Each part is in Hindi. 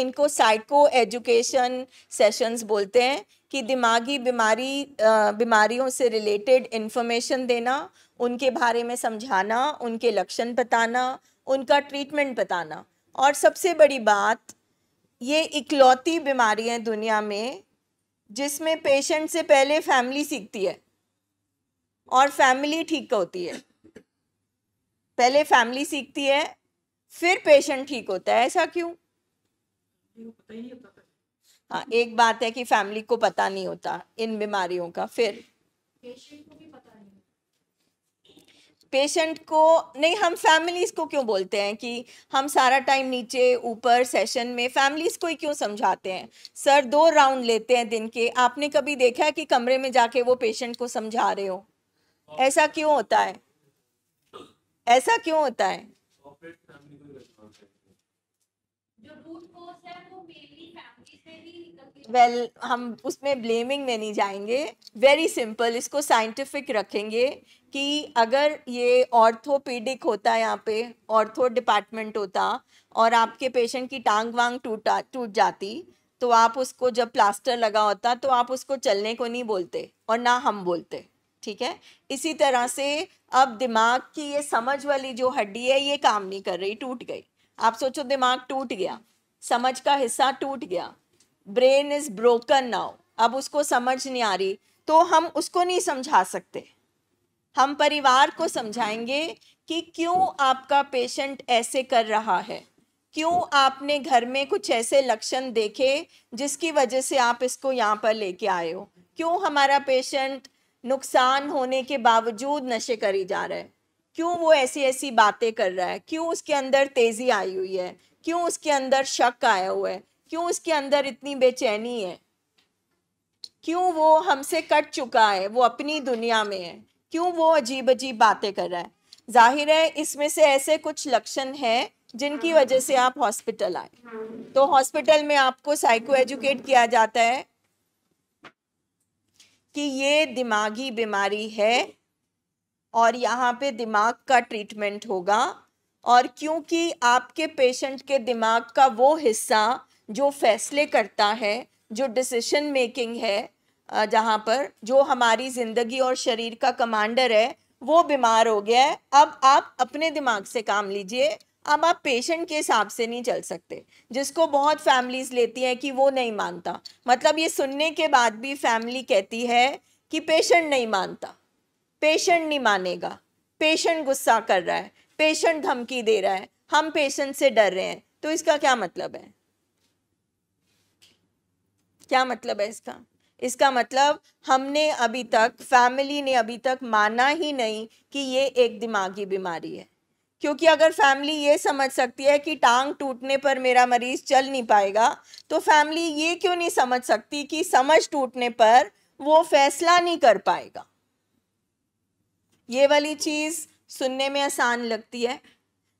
इनको साइको एजुकेशन सेशंस बोलते हैं कि दिमागी बीमारी बीमारियों से रिलेटेड इन्फॉर्मेशन देना उनके बारे में समझाना उनके लक्षण बताना उनका ट्रीटमेंट बताना और सबसे बड़ी बात ये इकलौती बीमारी है दुनिया में जिसमें पेशेंट से पहले फैमिली सीखती है और फैमिली ठीक होती है पहले फैमिली सीखती है फिर पेशेंट ठीक होता है ऐसा क्यों हाँ एक बात है कि फैमिली को पता नहीं होता इन बीमारियों का फिर पेशेंट को नहीं हम फैमिलीज़ को क्यों बोलते हैं कि हम सारा टाइम नीचे ऊपर सेशन में फैमिलीज़ को ही क्यों समझाते हैं सर दो राउंड लेते हैं दिन के आपने कभी देखा है कि कमरे में जाके वो पेशेंट को समझा रहे हो ऐसा क्यों होता है ऐसा क्यों होता है वेल well, हम उसमें ब्लेमिंग में नहीं जाएंगे वेरी सिंपल इसको साइंटिफिक रखेंगे कि अगर ये ऑर्थोपीडिक होता यहाँ पे ऑर्थो डिपार्टमेंट होता और आपके पेशेंट की टांग वांग टूटा टूट जाती तो आप उसको जब प्लास्टर लगा होता तो आप उसको चलने को नहीं बोलते और ना हम बोलते ठीक है इसी तरह से अब दिमाग की ये समझ वाली जो हड्डी है ये काम नहीं कर रही टूट गई आप सोचो दिमाग टूट गया समझ का हिस्सा टूट गया ब्रेन इज ब्रोकन नाउ अब उसको समझ नहीं आ रही तो हम उसको नहीं समझा सकते हम परिवार को समझाएंगे कि क्यों आपका पेशेंट ऐसे कर रहा है क्यों आपने घर में कुछ ऐसे लक्षण देखे जिसकी वजह से आप इसको यहाँ पर लेके आए हो क्यों हमारा पेशेंट नुकसान होने के बावजूद नशे करी जा रहा है क्यों वो ऐसी ऐसी बातें कर रहा है क्यों उसके अंदर तेज़ी आई हुई है क्यों उसके अंदर शक आया हुआ है क्यों उसके अंदर इतनी बेचैनी है क्यों वो हमसे कट चुका है वो अपनी दुनिया में है क्यों वो अजीब अजीब बातें कर रहा है जाहिर है इसमें से ऐसे कुछ लक्षण हैं जिनकी वजह से आप हॉस्पिटल आए तो हॉस्पिटल में आपको साइको एजुकेट किया जाता है कि ये दिमागी बीमारी है और यहाँ पे दिमाग का ट्रीटमेंट होगा और क्योंकि आपके पेशेंट के दिमाग का वो हिस्सा जो फैसले करता है जो डिसीशन मेकिंग है जहाँ पर जो हमारी ज़िंदगी और शरीर का कमांडर है वो बीमार हो गया है अब आप अपने दिमाग से काम लीजिए अब आप पेशेंट के हिसाब से नहीं चल सकते जिसको बहुत फैमिलीज़ लेती हैं कि वो नहीं मानता मतलब ये सुनने के बाद भी फैमिली कहती है कि पेशेंट नहीं मानता पेशेंट नहीं मानेगा पेशेंट गुस्सा कर रहा है पेशेंट धमकी दे रहा है हम पेशेंट से डर रहे हैं तो इसका क्या मतलब है क्या मतलब है इसका इसका मतलब हमने अभी तक फैमिली ने अभी तक माना ही नहीं कि ये एक दिमागी बीमारी है क्योंकि अगर फैमिली ये समझ सकती है कि टांग टूटने पर मेरा मरीज चल नहीं पाएगा तो फैमिली ये क्यों नहीं समझ सकती कि समझ टूटने पर वो फैसला नहीं कर पाएगा ये वाली चीज़ सुनने में आसान लगती है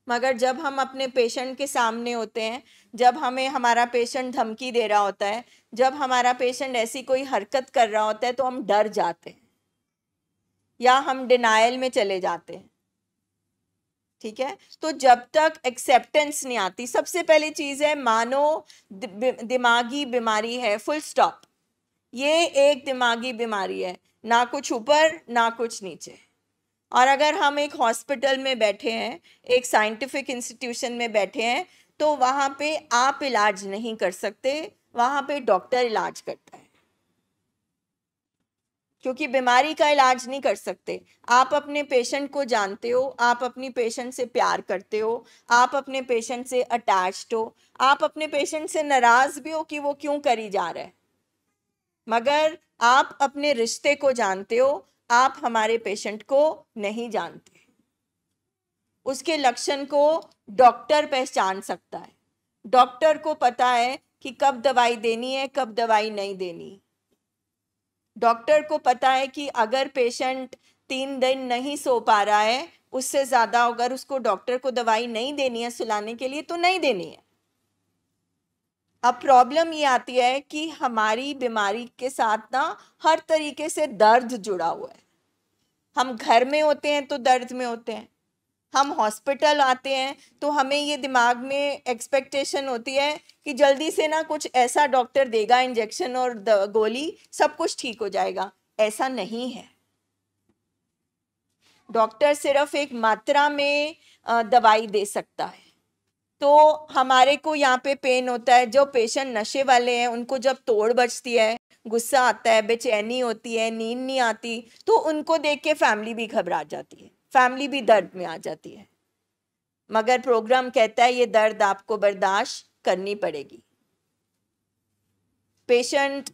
मगर जब हम अपने पेशेंट के सामने होते हैं जब हमें हमारा पेशेंट धमकी दे रहा होता है जब हमारा पेशेंट ऐसी कोई हरकत कर रहा होता है तो हम डर जाते हैं या हम डिनाइल में चले जाते हैं ठीक है तो जब तक एक्सेप्टेंस नहीं आती सबसे पहली चीज़ है मानो दिमागी बीमारी है फुल स्टॉप ये एक दिमागी बीमारी है ना कुछ ऊपर ना कुछ नीचे और अगर हम एक हॉस्पिटल में बैठे हैं एक साइंटिफिक इंस्टीट्यूशन में बैठे हैं तो वहाँ पे आप इलाज नहीं कर सकते वहाँ पे डॉक्टर इलाज करता है क्योंकि बीमारी का इलाज नहीं कर सकते आप अपने पेशेंट को जानते हो आप अपनी पेशेंट से प्यार करते हो आप अपने पेशेंट से अटैच्ड हो आप अपने पेशेंट से नाराज़ भी हो कि वो क्यों करी जा रहा है मगर आप अपने रिश्ते को जानते हो आप हमारे पेशेंट को नहीं जानते उसके लक्षण को डॉक्टर पहचान सकता है डॉक्टर को पता है कि कब दवाई देनी है कब दवाई नहीं देनी डॉक्टर को पता है कि अगर पेशेंट तीन दिन नहीं सो पा रहा है उससे ज़्यादा अगर उसको डॉक्टर को दवाई नहीं देनी है सुलाने के लिए तो नहीं देनी है अब प्रॉब्लम ये आती है कि हमारी बीमारी के साथ ना हर तरीके से दर्द जुड़ा हुआ है हम घर में होते हैं तो दर्द में होते हैं हम हॉस्पिटल आते हैं तो हमें ये दिमाग में एक्सपेक्टेशन होती है कि जल्दी से ना कुछ ऐसा डॉक्टर देगा इंजेक्शन और गोली सब कुछ ठीक हो जाएगा ऐसा नहीं है डॉक्टर सिर्फ एक मात्रा में दवाई दे सकता है तो हमारे को यहाँ पे पेन होता है जो पेशेंट नशे वाले हैं उनको जब तोड़ बचती है गुस्सा आता है बेचैनी होती है नींद नहीं आती तो उनको देख के फैमिली भी घबरा जाती है फैमिली भी दर्द में आ जाती है मगर प्रोग्राम कहता है ये दर्द आपको बर्दाश्त करनी पड़ेगी पेशेंट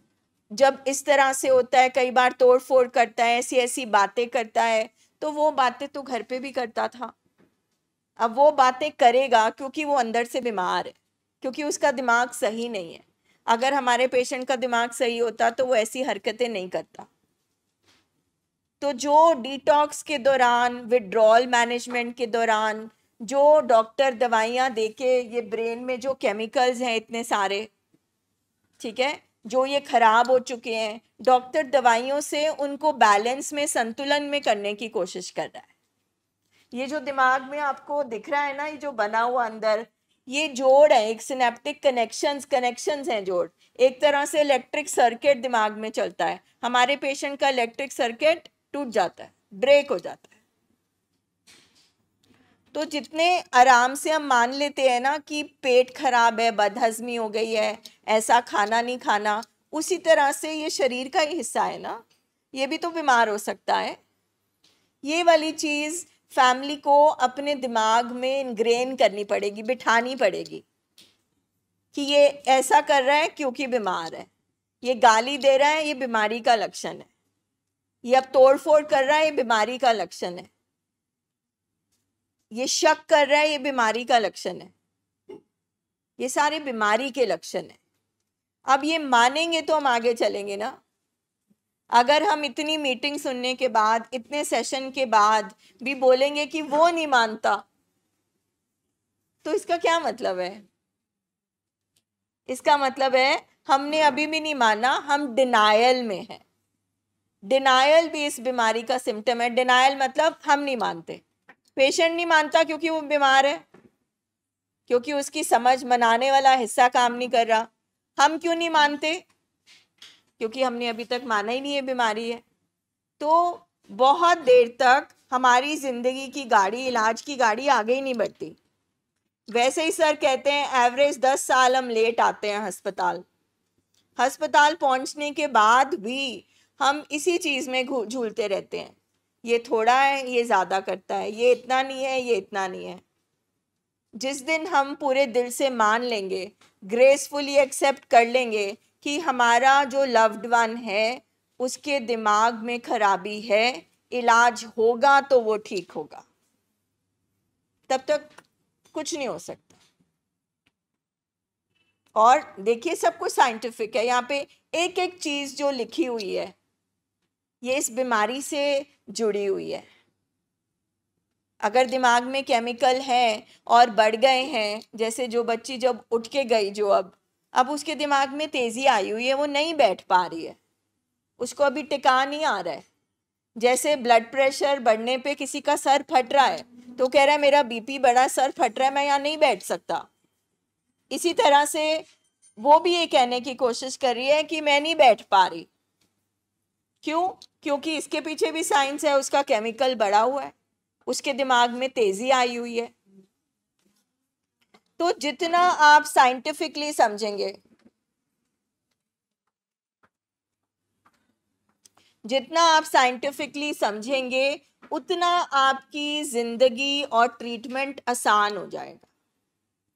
जब इस तरह से होता है कई बार तोड़ फोड़ करता है ऐसी ऐसी बातें करता है तो वो बातें तो घर पे भी करता था अब वो बातें करेगा क्योंकि वो अंदर से बीमार है क्योंकि उसका दिमाग सही नहीं है अगर हमारे पेशेंट का दिमाग सही होता तो वो ऐसी हरकतें नहीं करता तो जो डिटॉक्स के दौरान विड्रॉल मैनेजमेंट के दौरान जो डॉक्टर दवाइयाँ दे के ये ब्रेन में जो केमिकल्स हैं इतने सारे ठीक है जो ये ख़राब हो चुके हैं डॉक्टर दवाइयों से उनको बैलेंस में संतुलन में करने की कोशिश कर रहा है ये जो दिमाग में आपको दिख रहा है ना ये जो बना हुआ अंदर ये जोड़ है एक सिनेप्टिक कनेक्शंस कनेक्शंस हैं जोड़ एक तरह से इलेक्ट्रिक सर्किट दिमाग में चलता है हमारे पेशेंट का इलेक्ट्रिक सर्किट टूट जाता है ब्रेक हो जाता है तो जितने आराम से हम मान लेते हैं ना कि पेट खराब है बदहजमी हो गई है ऐसा खाना नहीं खाना उसी तरह से ये शरीर का ही हिस्सा है ना ये भी तो बीमार हो सकता है ये वाली चीज़ फैमिली को अपने दिमाग में इनग्रेन करनी पड़ेगी बिठानी पड़ेगी कि ये ऐसा कर रहा है क्योंकि बीमार है ये गाली दे रहा है ये बीमारी का लक्षण है ये अब तोड़फोड़ कर रहा है ये बीमारी का लक्षण है ये शक कर रहा है ये बीमारी का लक्षण है ये सारे बीमारी के लक्षण है अब ये मानेंगे तो हम आगे चलेंगे ना अगर हम इतनी मीटिंग सुनने के बाद इतने सेशन के बाद भी बोलेंगे कि वो नहीं मानता तो इसका क्या मतलब है इसका मतलब है हमने अभी भी नहीं माना हम डिनायल में हैं डिनायल भी इस बीमारी का सिम्टम है डिनायल मतलब हम नहीं मानते पेशेंट नहीं मानता क्योंकि वो बीमार है क्योंकि उसकी समझ मनाने वाला हिस्सा काम नहीं कर रहा हम क्यों नहीं मानते क्योंकि हमने अभी तक माना ही नहीं है बीमारी है तो बहुत देर तक हमारी ज़िंदगी की गाड़ी इलाज की गाड़ी आगे ही नहीं बढ़ती वैसे ही सर कहते हैं एवरेज दस साल हम लेट आते हैं अस्पताल अस्पताल पहुंचने के बाद भी हम इसी चीज़ में झूलते रहते हैं ये थोड़ा है ये ज़्यादा करता है ये इतना नहीं है ये इतना नहीं है जिस दिन हम पूरे दिल से मान लेंगे ग्रेसफुली एक्सेप्ट कर लेंगे कि हमारा जो लव्ड वन है उसके दिमाग में खराबी है इलाज होगा तो वो ठीक होगा तब तक कुछ नहीं हो सकता और देखिए सब कुछ साइंटिफिक है यहाँ पे एक एक चीज़ जो लिखी हुई है ये इस बीमारी से जुड़ी हुई है अगर दिमाग में केमिकल है और बढ़ गए हैं जैसे जो बच्ची जब उठ के गई जो अब अब उसके दिमाग में तेज़ी आई हुई है वो नहीं बैठ पा रही है उसको अभी टिका नहीं आ रहा है जैसे ब्लड प्रेशर बढ़ने पे किसी का सर फट रहा है तो कह रहा है मेरा बीपी बढ़ा सर फट रहा है मैं यहाँ नहीं बैठ सकता इसी तरह से वो भी ये कहने की कोशिश कर रही है कि मैं नहीं बैठ पा रही क्यों क्योंकि इसके पीछे भी साइंस है उसका केमिकल बढ़ा हुआ है उसके दिमाग में तेज़ी आई हुई है तो जितना आप साइंटिफिकली समझेंगे जितना आप साइंटिफिकली समझेंगे उतना आपकी जिंदगी और ट्रीटमेंट आसान हो जाएगा